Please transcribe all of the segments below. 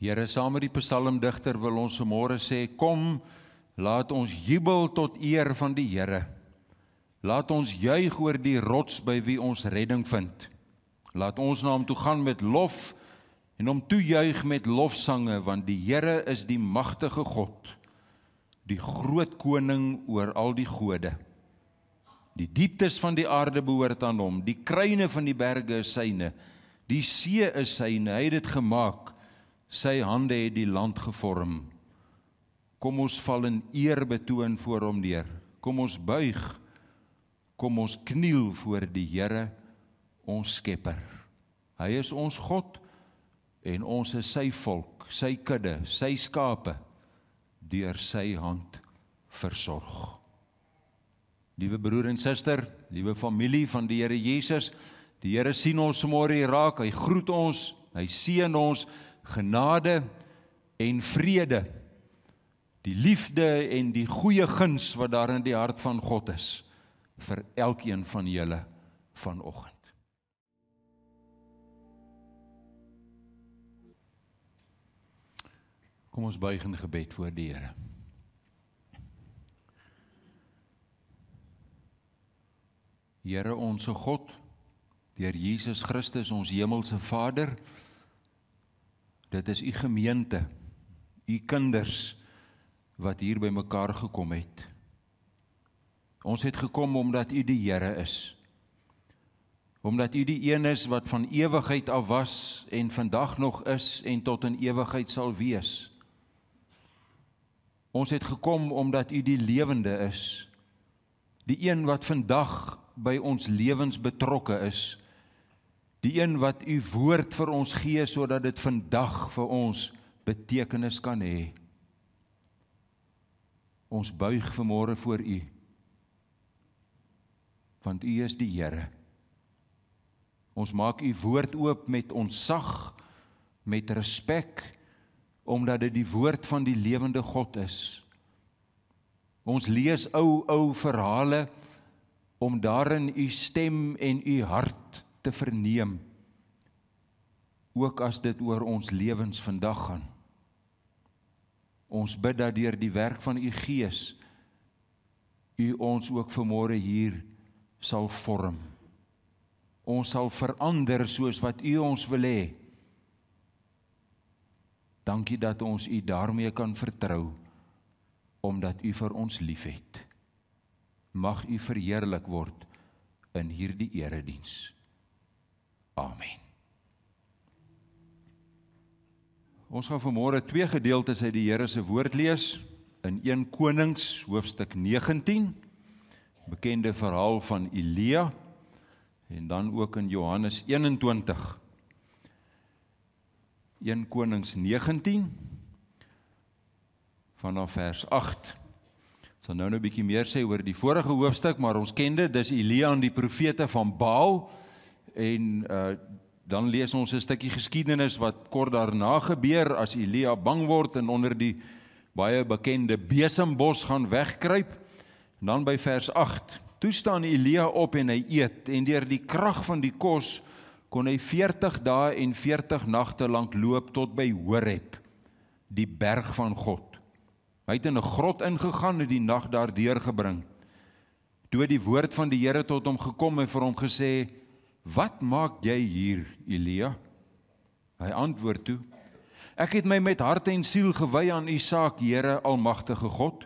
Here, saam met die psalmdigter wil ons môre sê, kom, laat ons jubel tot eer van die Here. Laat ons juig oor die rots by wie ons redding vind. Laat ons na hom toe gaan met lof en hom toejuig met lofsange want die Here is die magtige God, die groot koning oor al die gode. Die dieptes van die aarde behoort aan hom, die kruine van die berge is syne, die see is syne, hy het dit gemaak. Sy hande het die land gevorm. Kom ons val in eerbetoon voor hom neer. Kom ons buig. Kom ons kniel voor die Here, ons Skepper. Hy is ons God en ons is sy volk, sy kudde, sy skape deur sy hand versorg. Liewe broer en suster, liewe familie van die Here Jesus, die Here sien ons môre raak. Hy groet ons, hy seën ons genade en vrede. Die liefde en die goeie guns wat daar in die hart van God is vir elkeen van julle vanoggend. Kom ons buig in gebed voor die Here. Here ons se God, deur Jesus Christus ons hemelse Vader, Dit is u gemeente, u kinders wat hier by mekaar gekom het. Ons het gekom omdat u die Here is. Omdat u die een is wat van ewigheid af was en vandag nog is en tot in ewigheid sal wees. Ons het gekom omdat u die lewende is. Die een wat vandag by ons lewens betrokke is die een wat u woord vir ons gee sodat dit vandag vir ons betekenis kan hê. Ons buig vanmôre voor u. Want u is die Here. Ons maak u woord oop met onsag, met respek omdat dit die woord van die lewende God is. Ons lees ou ou verhale om daarin u stem en u hart te verneem ook as dit oor ons lewens vandag gaan. Ons bid dat deur die werk van u Gees u ons ook vanmôre hier sal vorm. Ons sal verander soos wat u ons wil hê. Dankie dat ons u daarmee kan vertrou omdat u vir ons liefhet. Mag u verheerlik word in hierdie erediens. Amen. Ons gaan vanmôre twee gedeeltes uit die Here se woord lees in 1 Konings hoofstuk 19, bekende verhaal van Elia en dan ook in Johannes 21. 1 Konings 19 vanaf vers 8. Ons so gaan nou 'n nou bietjie meer sê oor die vorige hoofstuk, maar ons ken dit, dis Elia en die profete van Baal en uh dan lees ons 'n stukkie geskiedenis wat kort daarna gebeur as Elia bang word en onder die baie bekende besembos gaan wegkruip. En dan by vers 8. Toe staan Elia op en hy eet en deur die krag van die kos kon hy 40 dae en 40 nagte lank loop tot by Horeb, die berg van God. Hy het in 'n grot ingegaan en die nag daar deurgebring. Toe die woord van die Here tot hom gekom en vir hom gesê het "Wat maak jy hier, Elia?" Hy antwoord toe: "Ek het my met hart en siel gewy aan U saak, Here Almagtige God.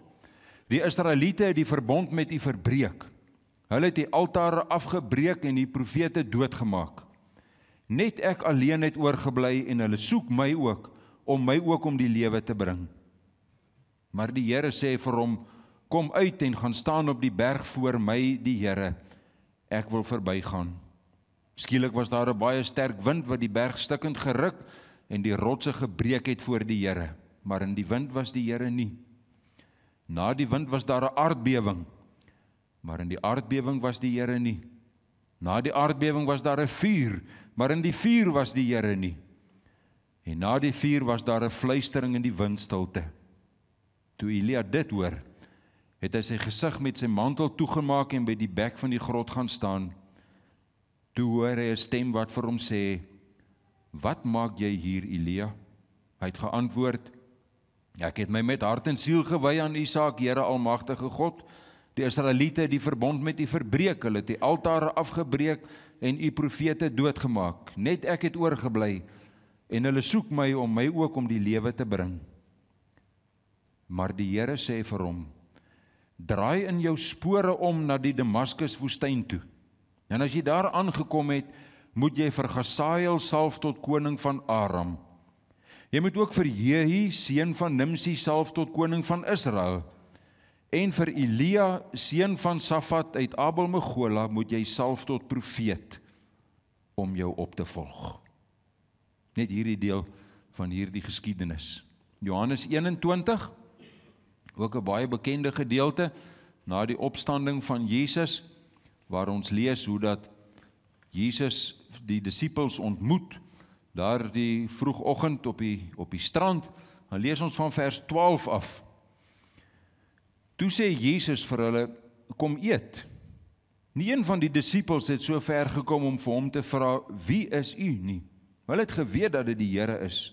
Die Israeliete het die verbond met U verbreek. Hulle het die altare afgebreek en die profete doodgemaak. Net ek alleen het oorgebly en hulle soek my ook om my ook om die lewe te bring." Maar die Here sê vir hom: "Kom uit en gaan staan op die berg voor my, die Here. Ek wil verbygaan." Skielik was daar 'n baie sterk wind wat die berg stikkend geruk en die rotse gebreek het voor die Here, maar in die wind was die Here nie. Na die wind was daar 'n aardbewing, maar in die aardbewing was die Here nie. Na die aardbewing was daar 'n vuur, maar in die vuur was die Here nie. En na die vuur was daar 'n fluistering in die windstilte. Toe Elia dit hoor, het hy sy gesig met sy mantel toegemaak en by die bek van die grot gaan staan Toe hoor hy 'n stem wat vir hom sê: "Wat maak jy hier, Elia?" Hy het geantwoord: "Ek het my met hart en siel gewy aan U saak, Here Almagtige God. Die Israeliete het die verbond met U verbreek, hulle het die altare afgebreek en U profete doodgemaak. Net ek het oorgebly en hulle soek my om my ook om die lewe te bring." Maar die Here sê vir hom: "Draai in jou spore om na die Damaskus woestyn toe." En as jy daar aangekom het, moet jy vir Gasael salf tot koning van Aram. Jy moet ook vir Jehi, seun van Nimsi, salf tot koning van Israel. En vir Elia, seun van Safat uit Abel-Megola, moet jy salf tot profeet om jou op te volg. Net hierdie deel van hierdie geskiedenis. Johannes 21 ook 'n baie bekende gedeelte na die opstanding van Jesus waar ons lees hoe dat Jesus die disippels ontmoet daardie vroegoggend op die op die strand. Dan lees ons van vers 12 af. Toe sê Jesus vir hulle: "Kom eet." Nie een van die disippels het so ver gekom om vir hom te vra: "Wie is u nie?" Hulle het geweet dat dit die Here is.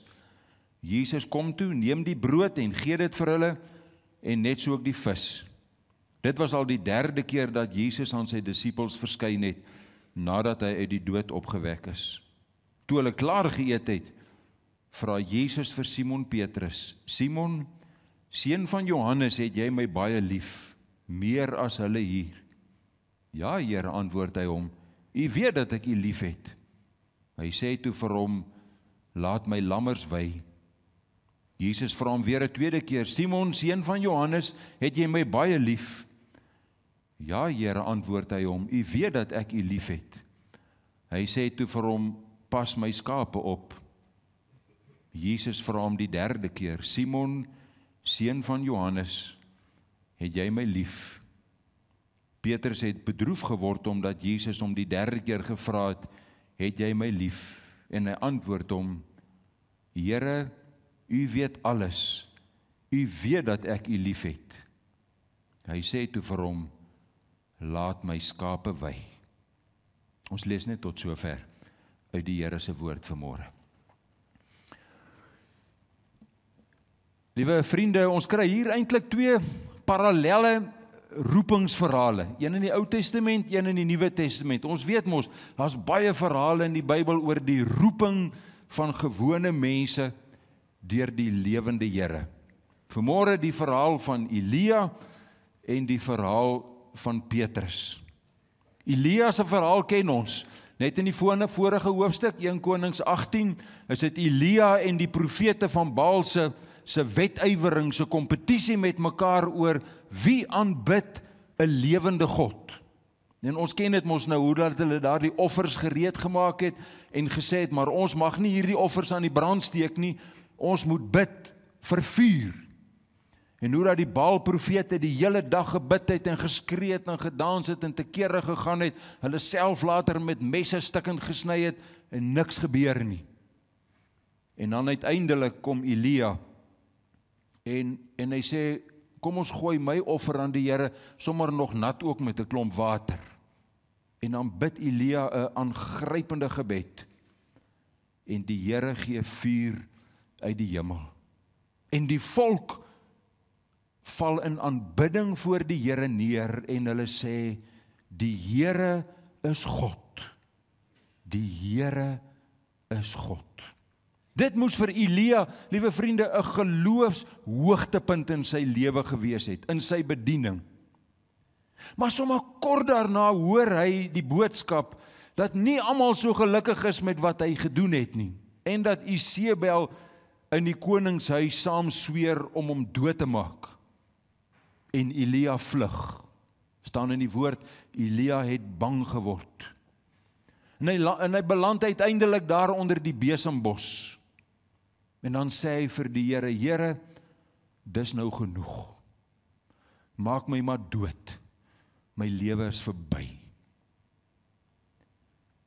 Jesus kom toe, neem die brood en gee dit vir hulle en net so ook die vis. Dit was al die derde keer dat Jesus aan sy disippels verskyn het nadat hy uit die dood opgewek is. Toe hulle klaar geëet het, vra Jesus vir Simon Petrus: "Simon, seun van Johannes, het jy my baie lief meer as hulle hier?" "Ja, Here," antwoord hy hom. "U weet dat ek u liefhet." Hy sê toe vir hom: "Laat my lammers wey." Jesus vra hom weer 'n tweede keer: "Simon, seun van Johannes, het jy my baie lief?" Ja, Here, antwoord hy hom. U weet dat ek u liefhet. Hy sê toe vir hom: "Pas my skape op." Jesus vra hom die derde keer: "Simon, seun van Johannes, het jy my lief?" Petrus het bedroef geword omdat Jesus hom die derde keer gevra het: "Het jy my lief?" En hy antwoord hom: "Here, u weet alles. U weet dat ek u liefhet." Hy sê toe vir hom: laat my skape wy. Ons lees net tot sover uit die Here se woord vanmôre. Liewe vriende, ons kry hier eintlik twee parallelle roepingsverhale, een in die Ou Testament, een in die Nuwe Testament. Ons weet mos, daar's baie verhale in die Bybel oor die roeping van gewone mense deur die lewende Here. Vanmôre die verhaal van Elia en die verhaal van Petrus. Elia se verhaal ken ons. Net in die voorne vorige hoofstuk 1 Konings 18 is dit Elia en die profete van Baal se se wetywering, se kompetisie met mekaar oor wie aanbid 'n lewende God. En ons ken dit mos nou hoe dat hulle daardie offers gereed gemaak het en gesê het maar ons mag nie hierdie offers aan die brand steek nie. Ons moet bid vir vuur. En hoe dat die Baal profete die hele dag gebid het en geskree het en gedans het en te kere gegaan het, hulle self later met messe stukkend gesny het en niks gebeur nie. En dan uiteindelik kom Elia en en hy sê kom ons gooi my offer aan die Here sommer nog nat ook met 'n klomp water. En dan bid Elia 'n aangrypende gebed. En die Here gee vuur uit die hemel. En die volk val in aanbidding voor die Here neer en hulle sê die Here is God. Die Here is God. Dit moes vir Elia, liewe vriende, 'n geloofs hoogtepunt in sy lewe gewees het, in sy bediening. Maar sommer kort daarna hoor hy die boodskap dat nie almal so gelukkig is met wat hy gedoen het nie en dat Isebel in die koningshuis saam sweer om hom dood te maak en Elia vlug. staan nou in die woord Elia het bang geword. En hy en hy beland uiteindelik daar onder die besembos. En dan sê hy vir die Here: "Here, dis nou genoeg. Maak my maar dood. My lewe is verby."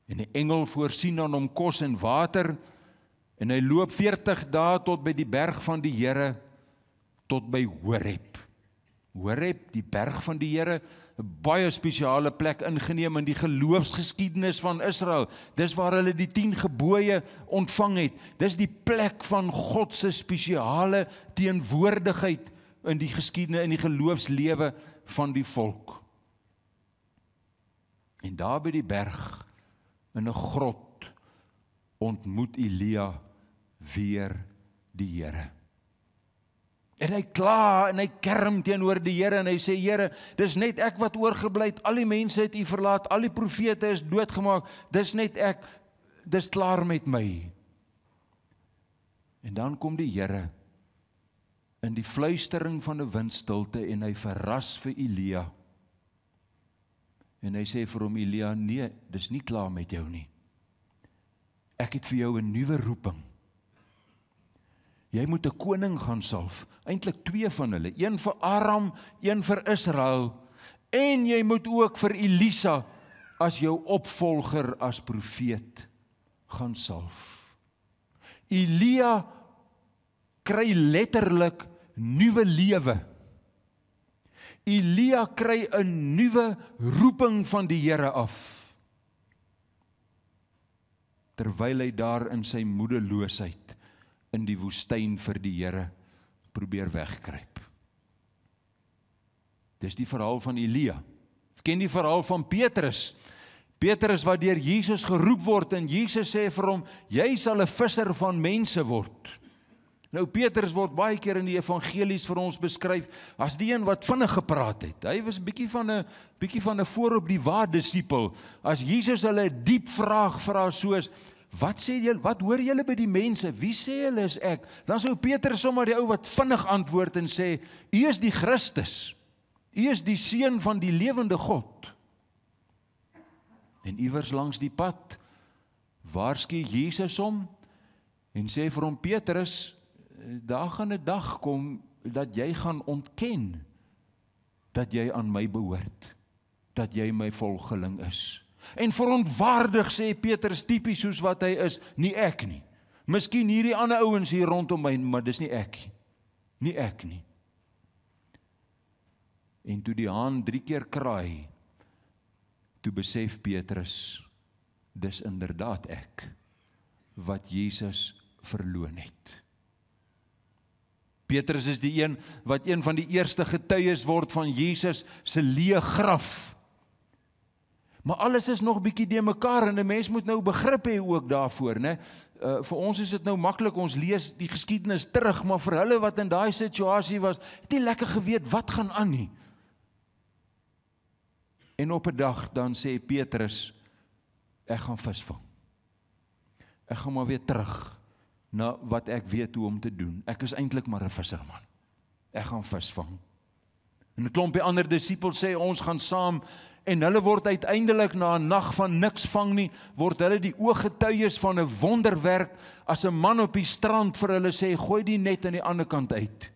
En 'n engel voorsien aan hom kos en water en hy loop 40 dae tot by die berg van die Here tot by Horeb. Horeb, die berg van die Here, 'n baie spesiale plek ingeneem in die geloofsgeskiedenis van Israel. Dis waar hulle die 10 gebooie ontvang het. Dis die plek van God se spesiale teenwoordigheid in die geskiedenis in die geloofslewe van die volk. En daar by die berg in 'n grot ontmoet Elia weer die Here. En hy kla en hy kerm teenoor die Here en hy sê Here, dis net ek wat oorgebly het. Al die mense het U verlaat. Al die profete is doodgemaak. Dis net ek. Dis klaar met my. En dan kom die Here in die fluistering van 'n windstilte en hy verras vir Elia. En hy sê vir hom Elia, nee, dis nie klaar met jou nie. Ek het vir jou 'n nuwe roeping jy moet 'n koning gaan salf, eintlik twee van hulle, een vir Aram, een vir Israel en jy moet ook vir Elisa as jou opvolger as profeet gaan salf. Elia kry letterlik nuwe lewe. Elia kry 'n nuwe roeping van die Here af. Terwyl hy daar in sy moedeloosheid in die woestyn vir die Here probeer wegkruip. Dis die verhaal van Elia. Ken die verhaal van Petrus. Petrus wat deur Jesus geroep word en Jesus sê vir hom jy sal 'n visser van mense word. Nou Petrus word baie keer in die evangelies vir ons beskryf as die een wat vinnig gepraat het. Hy was 'n bietjie van 'n bietjie van 'n voorop die waar disipel. As Jesus hulle 'n diep vraag vra soos Wat sê julle? Wat hoor julle by die mense? Wie sê hulle is ek? Dan sou Petrus sommer die ou wat vinnig antwoord en sê: "U is die Christus. U is die seun van die lewende God." En iewers langs die pad waarsku Jesus hom en sê vir hom: "Petrus, daar gaan 'n dag kom dat jy gaan ontken dat jy aan my behoort, dat jy my volgeling is." en verontwaardig sê Petrus tipies soos wat hy is, nie ek nie. Miskien hierdie ander ouens hier rondom my, maar dis nie ek nie. Nie ek nie. En toe die haan 3 keer kraai, toe besef Petrus dis inderdaad ek wat Jesus verloon het. Petrus is die een wat een van die eerste getuies word van Jesus se leë graf. Maar alles is nog bietjie de mekaar en 'n mens moet nou begrip hê ook daarvoor, né? Uh, vir ons is dit nou maklik ons lees die geskiedenis terug, maar vir hulle wat in daai situasie was, het nie lekker geweet wat gaan aan nie. En op 'n dag dan sê Petrus ek gaan visvang. Ek gaan maar weer terug na wat ek weet hoe om te doen. Ek is eintlik maar 'n visserman. Ek gaan visvang. En 'n klompie ander disippels sê ons gaan saam en hulle word uiteindelik na 'n nag van niks vang nie, word hulle die ooggetuies van 'n wonderwerk as 'n man op die strand vir hulle sê gooi die net aan die ander kant uit.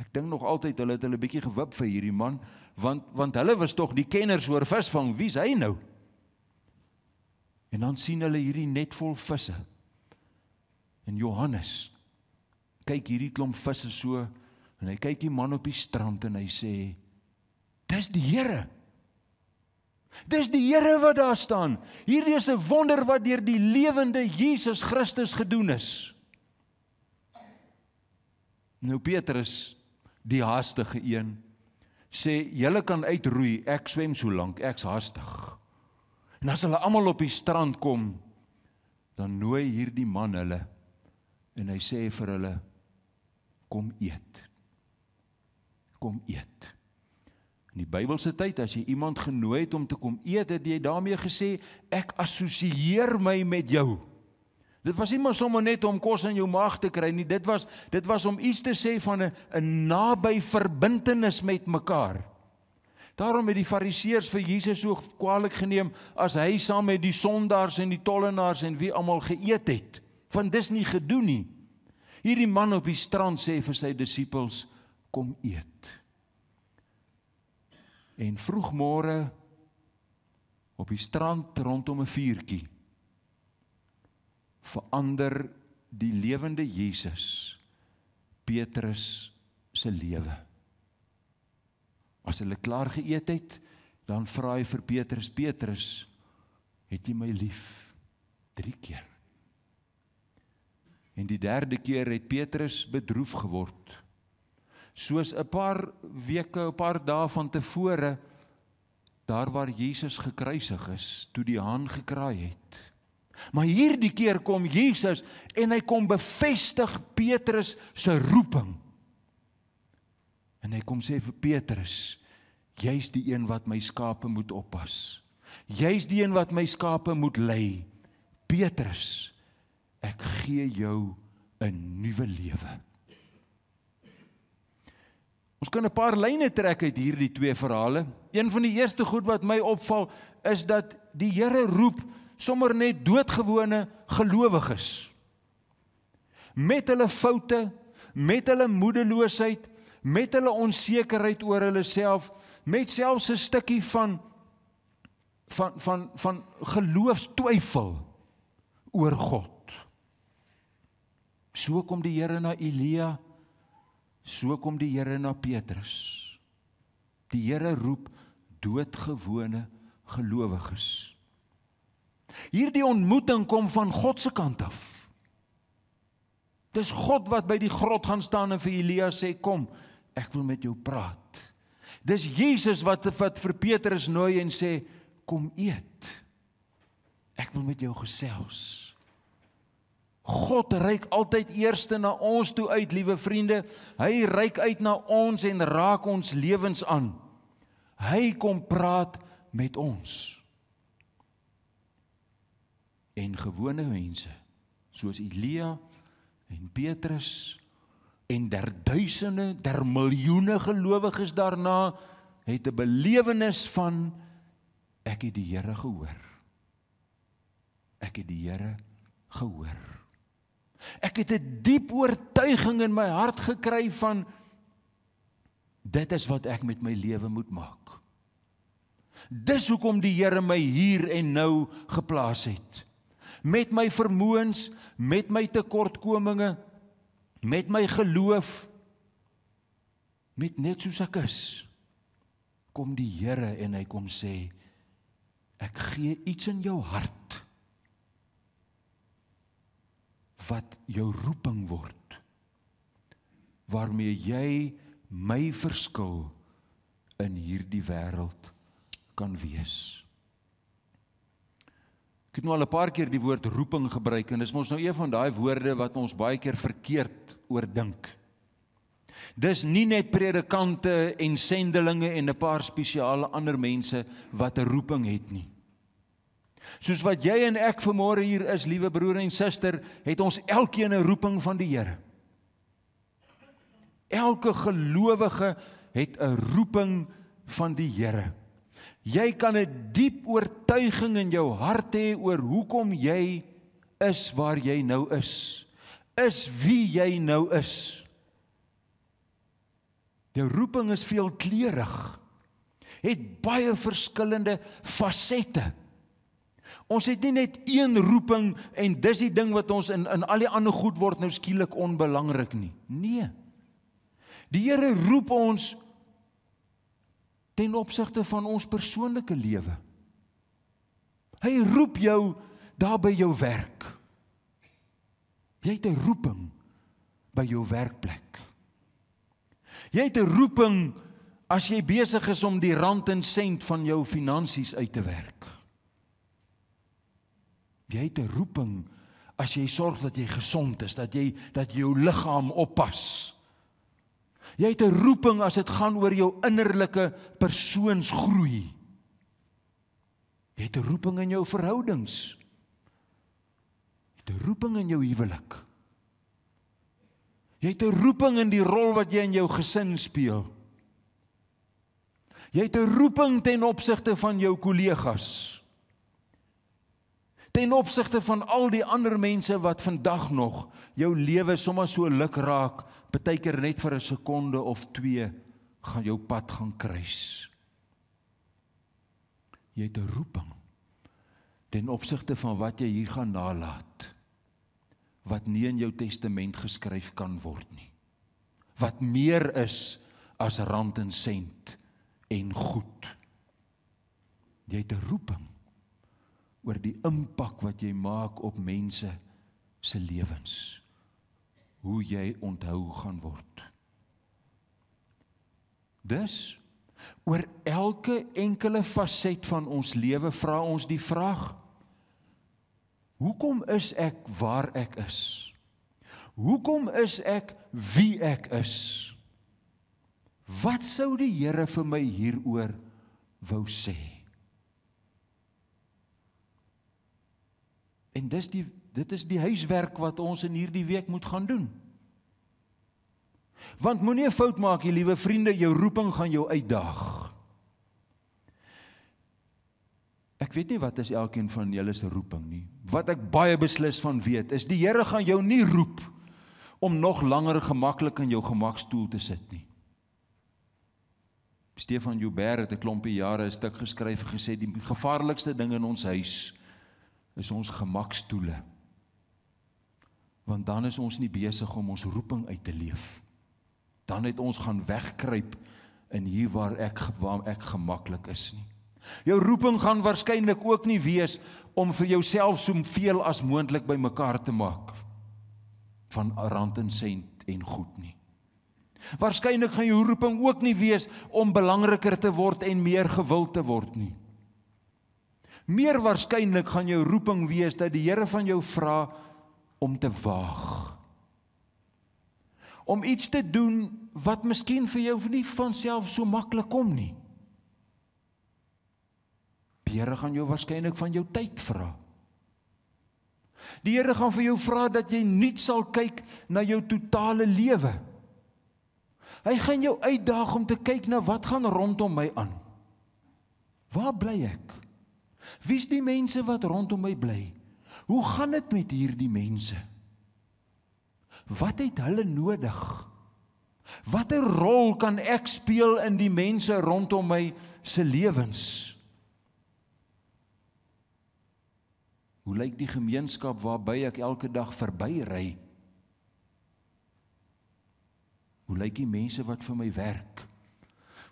Ek dink nog altyd hulle het hulle bietjie gewip vir hierdie man want want hulle was tog die kenners oor visvang, wie's hy nou? En dan sien hulle hierdie net vol visse. En Johannes kyk hierdie klomp visse so En hy kyk die man op die strand en hy sê: "Dis die Here." Dis die Here wat daar staan. Hierdie is 'n wonder wat deur die lewende Jesus Christus gedoen is. Nou Petrus, die haastige een, sê: "Julle kan uitroei, ek swem so lank, ek's haastig." En as hulle almal op die strand kom, dan nooi hierdie man hulle en hy sê vir hulle: "Kom eet." kom eet. In die Bybelse tyd as jy iemand genooi het om te kom eet, het jy daarmee gesê ek assosieer my met jou. Dit was nie maar sommer net om kos in jou maag te kry nie, dit was dit was om iets te sê van 'n 'n naby verbintenis met mekaar. Daarom het die Fariseërs vir Jesus so kwaadlik geneem as hy saam met die sondaars en die tollenaars en wie almal geëet het. Van dis nie gedoen nie. Hierdie man op die strand sê vir sy disippels: kom eet. En vroegmôre op die strand rondom 'n vuurtjie verander die lewende Jesus Petrus se lewe. As hulle klaar geëet het, dan vra hy vir Petrus: "Petrus, het jy my lief?" drie keer. En die derde keer het Petrus bedroef geword soos 'n paar weke, 'n paar dae van tevore daar waar Jesus gekruisig is, toe die haan gekraai het. Maar hierdie keer kom Jesus en hy kom bevestig Petrus se roeping. En hy kom sê vir Petrus: "Jy's die een wat my skape moet oppas. Jy's die een wat my skape moet lei. Petrus, ek gee jou 'n nuwe lewe." Ons kan 'n paar lyne trek uit hierdie twee verhale. Een van die eerste goed wat my opval is dat die Here roep sommer net doodgewone gelowiges. Met hulle foute, met hulle moedeloosheid, met hulle onsekerheid oor hulle self, met selfs 'n stukkie van van van van geloofstwyfel oor God. So kom die Here na Elia So kom die Here na Petrus. Die Here roep doodgewone gelowiges. Hierdie ontmoeting kom van God se kant af. Dis God wat by die grot gaan staan en vir Elia sê kom, ek wil met jou praat. Dis Jesus wat wat vir Petrus nooi en sê kom eet. Ek wil met jou gesels. God reik altyd eerste na ons toe uit, liewe vriende. Hy reik uit na ons en raak ons lewens aan. Hy kom praat met ons. En gewone mense soos Elia en Petrus en der duisende, der miljoene gelowiges daarna het 'n belewenis van ek het die Here gehoor. Ek het die Here gehoor. Ek het 'n diep oortuiging in my hart gekry van dit is wat ek met my lewe moet maak. Dis hoekom die Here my hier en nou geplaas het. Met my vermoëns, met my tekortkominge, met my geloof, met net soos ek is, kom die Here en hy kom sê ek gee iets in jou hart wat jou roeping word waarmee jy my verskil in hierdie wêreld kan wees. Ek het nou al 'n paar keer die woord roeping gebruik en dis mos nou een van daai woorde wat ons baie keer verkeerd oordink. Dis nie net predikante en sendelinge en 'n paar spesiale ander mense wat 'n roeping het nie. Soos wat jy en ek vanmôre hier is, liewe broer en suster, het ons elkeen 'n roeping van die Here. Elke gelowige het 'n roeping van die Here. Jy kan 'n diep oortuiging in jou hart hê oor hoekom jy is waar jy nou is. Is wie jy nou is. Jou roeping is veelkleurig. Het baie verskillende fasette. Ons het nie net een roeping en dis die ding wat ons in in al die ander goed word nou skielik onbelangrik nie. Nee. Die Here roep ons ten opsigte van ons persoonlike lewe. Hy roep jou daar by jou werk. Jy het 'n roeping by jou werkplek. Jy het 'n roeping as jy besig is om die rand en sent van jou finansies uit te werk. Jy het 'n roeping as jy sorg dat jy gesond is, dat jy dat jy jou liggaam oppas. Jy het 'n roeping as dit gaan oor jou innerlike persoonsgroei. Jy het 'n roeping in jou verhoudings. Jy het 'n roeping in jou huwelik. Jy het 'n roeping in die rol wat jy in jou gesin speel. Jy het 'n roeping ten opsigte van jou kollegas ten opsigte van al die ander mense wat vandag nog jou lewe sommer so luk raak, baie keer net vir 'n sekonde of twee gaan jou pad gaan kruis. Jy het 'n roeping ten opsigte van wat jy hier gaan nalat wat nie in jou testament geskryf kan word nie. Wat meer is as rand en sent en goed. Jy het 'n roeping oor die impak wat jy maak op mense se lewens hoe jy onthou gaan word dus oor elke enkele faset van ons lewe vra ons die vraag hoekom is ek waar ek is hoekom is ek wie ek is wat sou die Here vir my hieroor wou sê En dis die dit is die huiswerk wat ons in hierdie week moet gaan doen. Want moenie 'n fout maak nie, liewe vriende, jou roeping gaan jou uitdaag. Ek weet nie wat is elkeen van julle se roeping nie. Wat ek baie beslis van weet, is die Here gaan jou nie roep om nog langer gemaklik in jou gemakstoel te sit nie. Stefan Joubert het 'n klompie jare 'n stuk geskryf en gesê die gevaarlikste ding in ons huis is is ons gemakstoele. Want dan is ons nie besig om ons roeping uit te leef. Dan het ons gaan wegkruip in hier waar ek waar ek gemaklik is nie. Jou roeping gaan waarskynlik ook nie wees om vir jouself soveel as moontlik bymekaar te maak van rand en sent en goed nie. Waarskynlik gaan jou roeping ook nie wees om belangriker te word en meer gewild te word nie. Meer waarskynlik gaan jou roeping wees dat die Here van jou vra om te waag. Om iets te doen wat miskien vir jou nie van self so maklik kom nie. Die Here gaan jou waarskynlik van jou tyd vra. Die Here gaan vir jou vra dat jy nuut sal kyk na jou totale lewe. Hy gaan jou uitdaag om te kyk na wat gaan rondom my aan. Waar bly ek? Wie's die mense wat rondom my bly? Hoe gaan dit met hierdie mense? Wat het hulle nodig? Watter rol kan ek speel in die mense rondom my se lewens? Hoe lyk die gemeenskap waarby ek elke dag verbyry? Hoe lyk die mense wat vir my werk?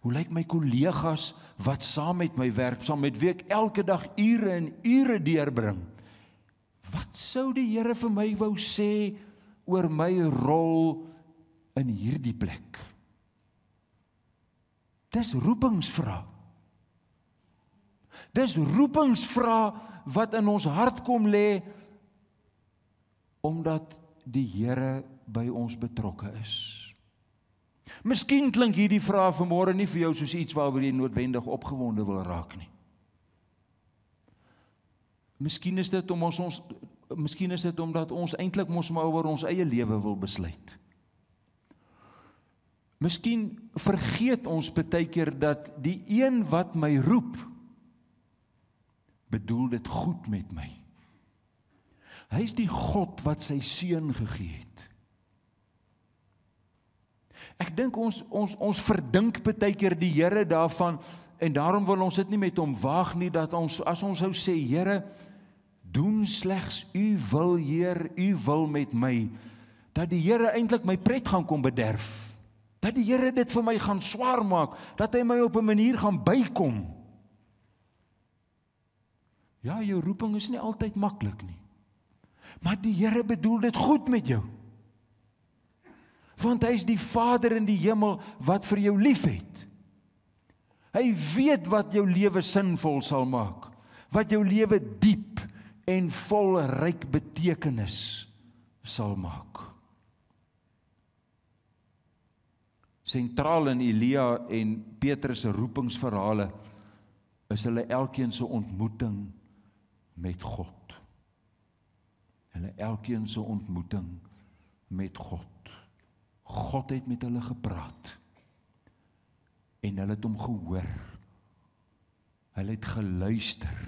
Hoe lyk my kollegas wat saam met my werk, saam met wie ek elke dag ure en ure deurbring? Wat sou die Here vir my wou sê oor my rol in hierdie plek? Dis roepingsvra. Dis roepingsvra wat in ons hart kom lê omdat die Here by ons betrokke is. Miskien klink hierdie vraag vanmôre nie vir jou soos iets waaroor jy noodwendig opgewonde wil raak nie. Miskien is dit om ons ons miskien is dit omdat ons eintlik mos maar oor ons eie lewe wil besluit. Miskien vergeet ons baie keer dat die een wat my roep bedoel dit goed met my. Hy's die God wat sy seun gegee het. Ek dink ons ons ons verdink baie keer die Here daarvan en daarom wil ons dit nie met hom waag nie dat ons as ons sou sê Here doen slegs u wil Heer u wil met my dat die Here eintlik my pret gaan kom bederf. Dat die Here dit vir my gaan swaar maak, dat hy my op 'n manier gaan bykom. Ja, jou roeping is nie altyd maklik nie. Maar die Here bedoel dit goed met jou want hy is die Vader in die hemel wat vir jou liefhet. Hy weet wat jou lewe sinvol sal maak, wat jou lewe diep en vol ryk betekenis sal maak. Sentraal in Elia en Petrus se roepingsverhale is hulle elkeen se ontmoeting met God. Hulle elkeen se ontmoeting met God. God het met hulle gepraat. En hulle het hom gehoor. Hulle het geluister.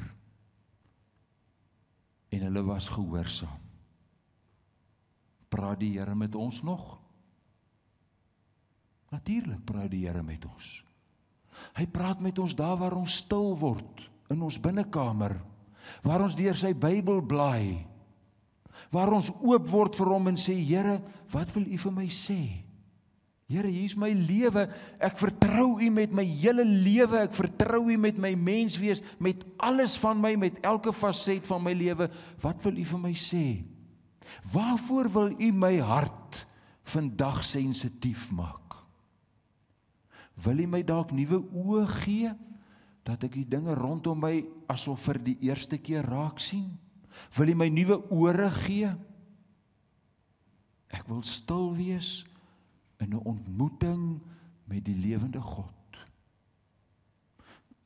En hulle was gehoorsaam. Praat die Here met ons nog? Natuurlik praat die Here met ons. Hy praat met ons daar waar ons stil word in ons binnekamer, waar ons deur sy Bybel blaai waar ons oop word vir hom en sê Here, wat wil U vir my sê? Here, hier is my lewe. Ek vertrou U met my hele lewe. Ek vertrou U met my menswees, met alles van my, met elke faset van my lewe. Wat wil U vir my sê? Waarvoor wil U my hart vandag sensitief maak? Wil U my dalk nuwe oë gee dat ek die dinge rondom my asof vir die eerste keer raak sien? Wil U my nuwe ore gee? Ek wil stil wees in 'n ontmoeting met die lewende God.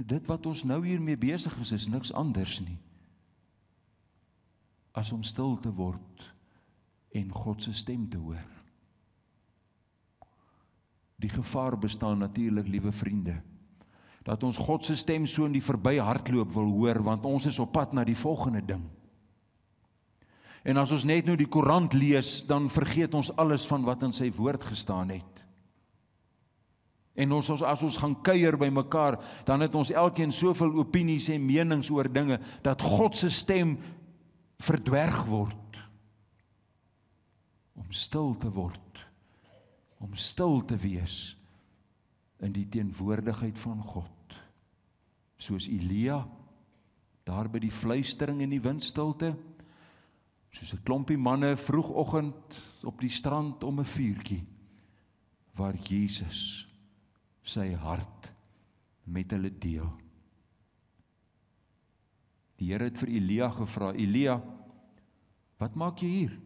Dit wat ons nou hiermee besig is, is niks anders nie as om stil te word en God se stem te hoor. Die gevaar bestaan natuurlik, liewe vriende, dat ons God se stem so in die verby hardloop wil hoor want ons is op pad na die volgende ding. En as ons net nou die koerant lees, dan vergeet ons alles van wat in sy woord gestaan het. En ons ons as ons gaan kuier by mekaar, dan het ons elkeen soveel opinies en menings oor dinge dat God se stem verdwerg word. Om stil te word, om stil te wees in die teenwoordigheid van God. Soos Elia daar by die fluistering en die windstilte soos 'n klompie manne vroegoggend op die strand om 'n vuurtjie waar Jesus sy hart met hulle deel. Die Here het vir Elia gevra, Elia, wat maak jy hier?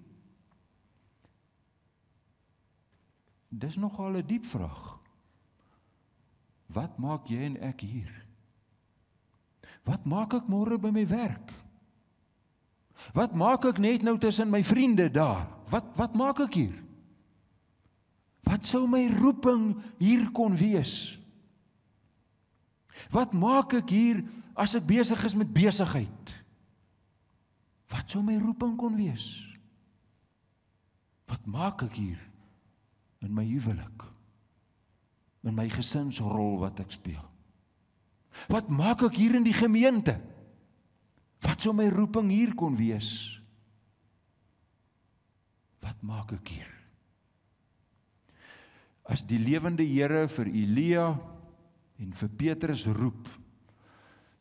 Dis nogal 'n diep vraag. Wat maak jy en ek hier? Wat maak ek môre by my werk? Wat maak ek net nou tussen my vriende daar? Wat wat maak ek hier? Wat sou my roeping hier kon wees? Wat maak ek hier as ek besig is met besigheid? Wat sou my roeping kon wees? Wat maak ek hier in my huwelik? In my gesinsrol wat ek speel? Wat maak ek hier in die gemeente? Wat sou my roeping hier kon wees? Wat maak ek hier? As die lewende Here vir Elia en vir Petrus roep,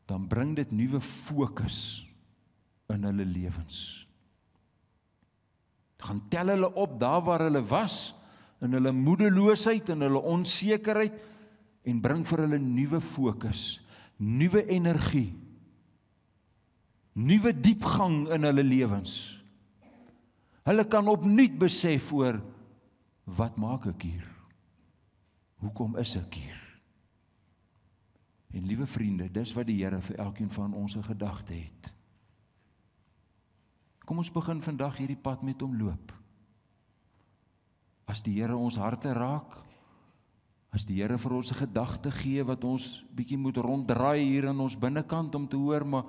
dan bring dit nuwe fokus in hulle lewens. Gaan tel hulle op daar waar hulle was in hulle moedeloosheid en hulle onsekerheid en bring vir hulle nuwe fokus, nuwe energie nuwe diepgang in hulle lewens. Hulle kan opnuut besef oor wat maak ek hier? Hoekom is ek hier? En liewe vriende, dis wat die Here vir elkeen van ons se gedagte het. Kom ons begin vandag hierdie pad met hom loop. As die Here ons harte raak, as die Here vir ons 'n gedagte gee wat ons bietjie moet ronddraai hier in ons binnekant om te hoor maar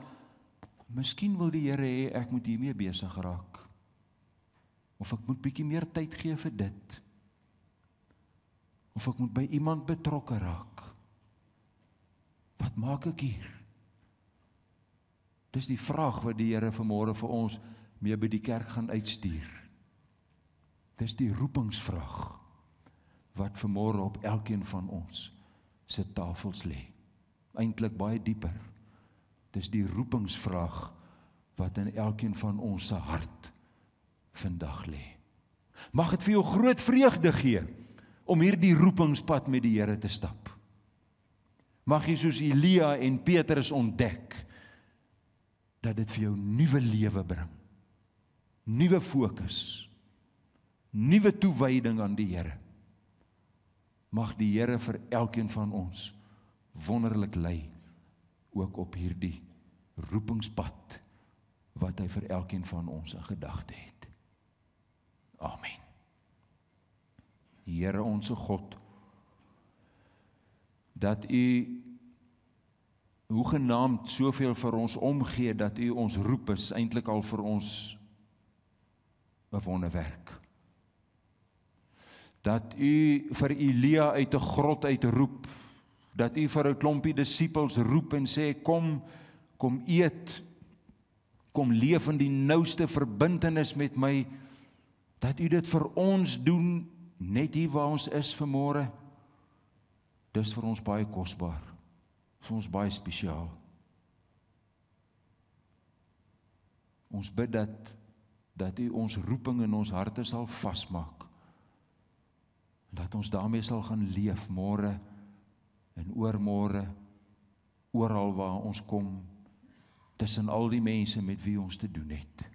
Miskien wil die Here hê ek moet hiermee besig raak. Of ek moet bietjie meer tyd gee vir dit. Of ek moet by iemand betrokke raak. Wat maak ek hier? Dis die vraag wat die Here vanmôre vir ons mee by die kerk gaan uitstuur. Dis die roepingsvraag wat vanmôre op elkeen van ons se tafels lê. Eintlik baie dieper. Dis die roepingsvraag wat in elkeen van ons se hart vandag lê. Mag dit vir jou groot vreugde gee om hierdie roepingspad met die Here te stap. Mag jy soos Elia en Petrus ontdek dat dit vir jou nuwe lewe bring. Nuwe fokus. Nuwe toewyding aan die Here. Mag die Here vir elkeen van ons wonderlik lei ook op hierdie roepingspad wat hy vir elkeen van ons in gedagte het. Amen. Here onsse God dat u hoe genaamd soveel vir ons omgee dat u ons roep is eintlik al vir ons 'n wonderwerk. Dat u vir Elia uit 'n grot uitroep dat u vir 'n klompie disippels roep en sê kom kom eet kom leef in die nouste verbintenis met my dat u dit vir ons doen net hier waar ons is vanmôre dis vir ons baie kosbaar vir ons baie spesiaal ons bid dat dat u ons roeping in ons harte sal vasmaak dat ons daarmee sal gaan leef môre en oormôre oral waar ons kom tussen al die mense met wie ons te doen het.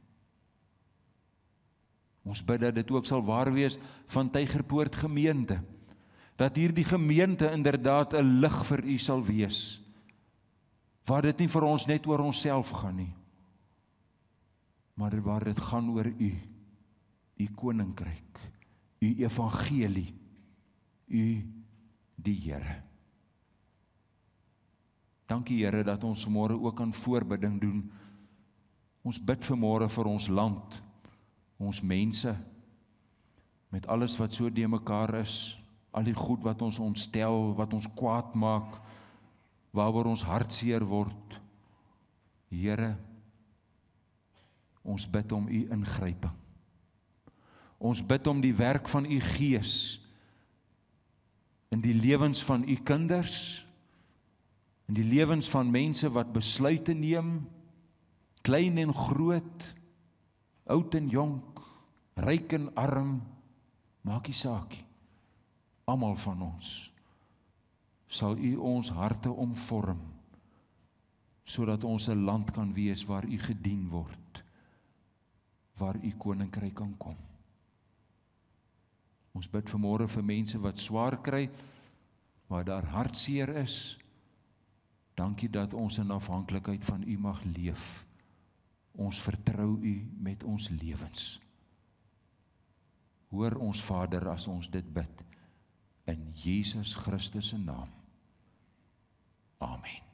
Ons bid dat dit ook sal waar wees van Tygerpoort gemeente dat hierdie gemeente inderdaad 'n lig vir u sal wees. Waar dit nie vir ons net oor onsself gaan nie. Maar waar dit gaan oor u, u koninkryk, u evangelie, u die Here. Dankie Here dat ons môre ook aan voorbidding doen. Ons bid vir môre vir ons land, ons mense met alles wat so de mekaar is, al die goed wat ons ontstel, wat ons kwaad maak, waaroor ons hartseer word. Here, ons bid om u ingryping. Ons bid om die werk van u Gees in die lewens van u kinders in die lewens van mense wat besluite neem klein en groot oud en jonk ryk en arm maakie saakie almal van ons sal u ons harte omvorm sodat ons 'n land kan wees waar u gedien word waar u koninkryk kan kom ons bid vanmôre vir mense wat swaar kry waar daar hartseer is Dankie dat ons in afhanklikheid van U mag leef. Ons vertrou U met ons lewens. Hoor ons Vader as ons dit bid in Jesus Christus se naam. Amen.